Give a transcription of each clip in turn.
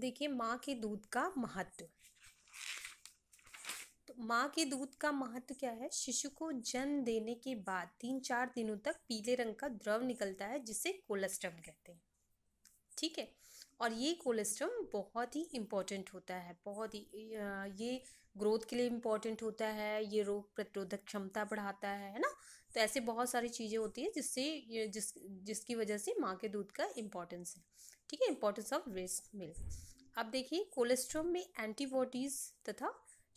देखिए माँ के दूध का महत्व तो माँ के दूध का महत्व क्या है शिशु को जन्म देने के बाद तीन चार दिनों तक पीले रंग का द्रव निकलता है जिसे कोलेस्ट्रम कहते हैं ठीक है और ये कोलेस्ट्रम बहुत ही इम्पोर्टेंट होता है बहुत ही ये ग्रोथ के लिए इम्पोर्टेंट होता है ये रोग प्रतिरोधक क्षमता बढ़ाता है है ना तो ऐसे बहुत सारी चीज़ें होती है जिससे जिस जिसकी वजह से माँ के दूध का इम्पोर्टेंस है ठीक है इम्पोर्टेंस ऑफ ब्रेस्ट मिल्क अब देखिए कोलेस्ट्रोम में एंटीबॉडीज तथा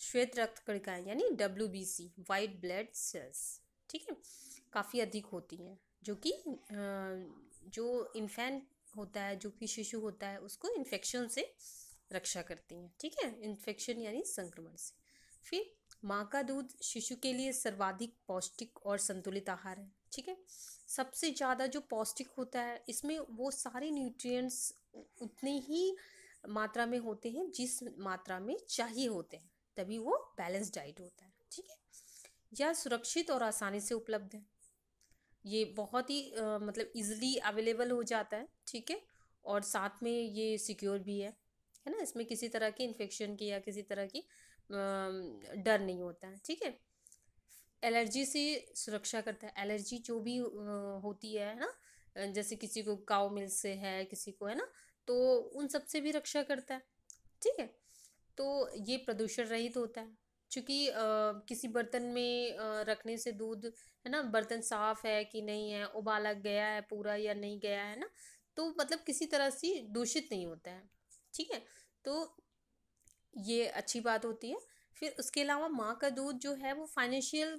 श्वेत रक्त कणिकाएं यानी W B C white blood cells ठीक है काफ़ी अधिक होती हैं जो कि जो इन्फेंट होता है जो कि शिशु होता है उसको इन्फेक्शन से रक्षा करती हैं ठीक है इन्फेक्शन यानी संक्रमण से फिर माँ का दूध शिशु के लिए सर्वाधिक पौष्टिक और संतुलित आहार है ठीक है सबसे ज़्यादा जो पौष्टिक होता है इसमें वो सारे न्यूट्रिएंट्स उतने ही मात्रा में होते हैं जिस मात्रा में चाहिए होते हैं तभी वो बैलेंस डाइट होता है ठीक है यह सुरक्षित और आसानी से उपलब्ध है ये बहुत ही आ, मतलब इजीली अवेलेबल हो जाता है ठीक है और साथ में ये सिक्योर भी है है ना इसमें किसी तरह की इन्फेक्शन की या किसी तरह की डर नहीं होता है ठीक है एलर्जी से सुरक्षा करता है एलर्जी जो भी होती है ना जैसे किसी को काव मिल्स से है किसी को है ना तो उन सब से भी रक्षा करता है ठीक है तो ये प्रदूषण रहित होता है चूँकि किसी बर्तन में आ, रखने से दूध है ना बर्तन साफ है कि नहीं है उबाला गया है पूरा या नहीं गया है ना तो मतलब किसी तरह से दूषित नहीं होता है ठीक है तो ये अच्छी बात होती है फिर उसके अलावा माँ का दूध जो है वो फाइनेंशियल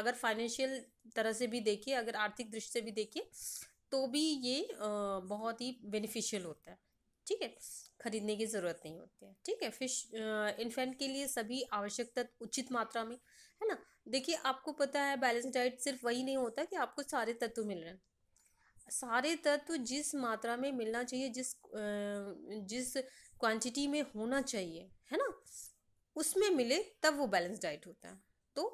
अगर फाइनेंशियल तरह से भी देखिए अगर आर्थिक दृष्टि से भी देखिए तो भी ये बहुत ही बेनिफिशियल होता है ठीक है खरीदने की ज़रूरत नहीं होती है ठीक है फिश इन्फेंट के लिए सभी आवश्यक तत्व उचित मात्रा में है ना देखिए आपको पता है बैलेंस डाइट सिर्फ वही नहीं होता कि आपको सारे तत्व मिल रहे हैं सारे तत्व जिस मात्रा में मिलना चाहिए जिस जिस क्वांटिटी में होना चाहिए है ना उसमें मिले तब वो बैलेंस डाइट होता है तो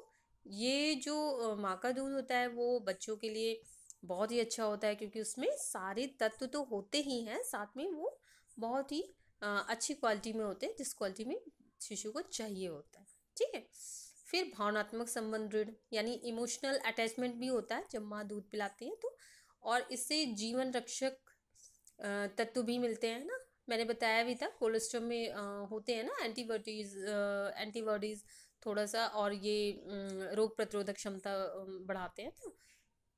ये जो माँ का दूध होता है वो बच्चों के लिए बहुत ही अच्छा होता है क्योंकि उसमें सारे तत्व तो होते ही हैं साथ में वो बहुत ही अच्छी क्वालिटी में होते हैं जिस क्वालिटी में शिशु को चाहिए होता है ठीक है फिर भावनात्मक संबंध दृढ़ यानी इमोशनल अटैचमेंट भी होता है जब माँ दूध पिलाती है तो और इससे जीवन रक्षक तत्व भी मिलते हैं ना मैंने बताया भी था कोलेस्ट्रॉल में होते हैं ना एंटीबॉडीज एंटीबॉडीज़ थोड़ा सा और ये रोग प्रतिरोधक क्षमता बढ़ाते हैं तो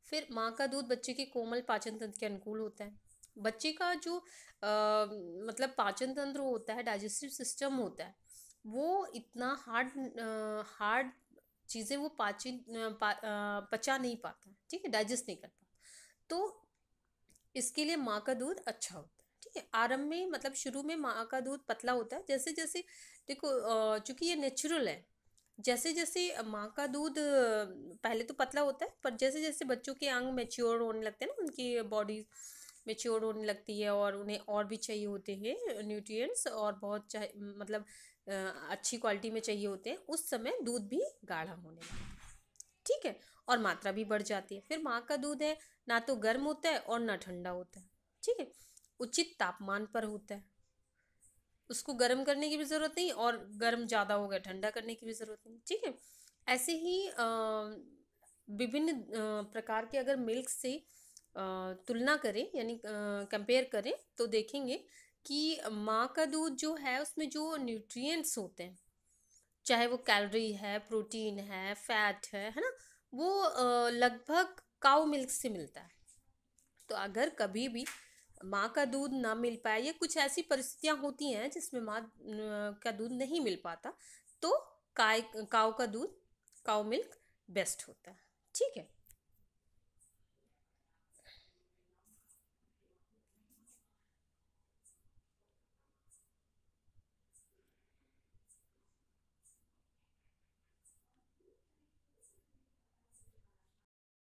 फिर माँ का दूध बच्चे के कोमल पाचन तंत्र के अनुकूल होता है बच्चे का जो आ, मतलब पाचन तंत्र होता है डाइजेस्टिव सिस्टम होता है वो इतना हार्ड हार्ड चीज़ें वो पाचन पा, पचा नहीं पाता ठीक है डाइजेस्ट नहीं कर पाता तो इसके लिए माँ का दूध अच्छा होता है ठीक है आरंभ में मतलब शुरू में माँ का दूध पतला होता है जैसे जैसे देखो चूँकि ये नेचुरल है जैसे जैसे माँ का दूध पहले तो पतला होता है पर जैसे जैसे बच्चों के अंग मेच्योर होने लगते हैं ना उनकी बॉडी मेच्योर होने लगती है और उन्हें और भी चाहिए होते हैं न्यूट्रिएंट्स और बहुत चाहे मतलब अच्छी क्वालिटी में चाहिए होते हैं उस समय दूध भी गाढ़ा होने लगता है ठीक है और मात्रा भी बढ़ जाती है फिर माँ का दूध है ना तो गर्म होता है और ना ठंडा होता है ठीक है उचित तापमान पर होता है उसको गर्म करने की भी ज़रूरत नहीं और गर्म ज़्यादा हो गया ठंडा करने की भी ज़रूरत नहीं ठीक है ऐसे ही विभिन्न प्रकार के अगर मिल्क से तुलना करें यानी कंपेयर करें तो देखेंगे कि माँ का दूध जो है उसमें जो न्यूट्रिएंट्स होते हैं चाहे वो कैलोरी है प्रोटीन है फैट है है ना वो लगभग काउ मिल्क से मिलता है तो अगर कभी भी माँ का दूध ना मिल पाए या कुछ ऐसी परिस्थितियाँ होती हैं जिसमें माँ का दूध नहीं मिल पाता तो काय काव का दूध काव मिल्क बेस्ट होता है ठीक है